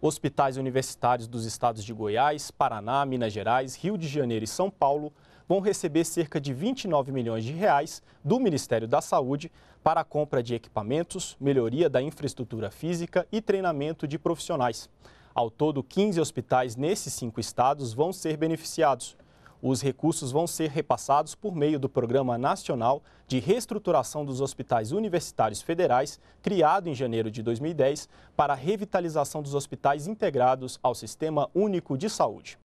Hospitais universitários dos estados de Goiás, Paraná, Minas Gerais, Rio de Janeiro e São Paulo vão receber cerca de 29 milhões de reais do Ministério da Saúde para a compra de equipamentos, melhoria da infraestrutura física e treinamento de profissionais. Ao todo, 15 hospitais nesses cinco estados vão ser beneficiados. Os recursos vão ser repassados por meio do Programa Nacional de Reestruturação dos Hospitais Universitários Federais, criado em janeiro de 2010, para a revitalização dos hospitais integrados ao Sistema Único de Saúde.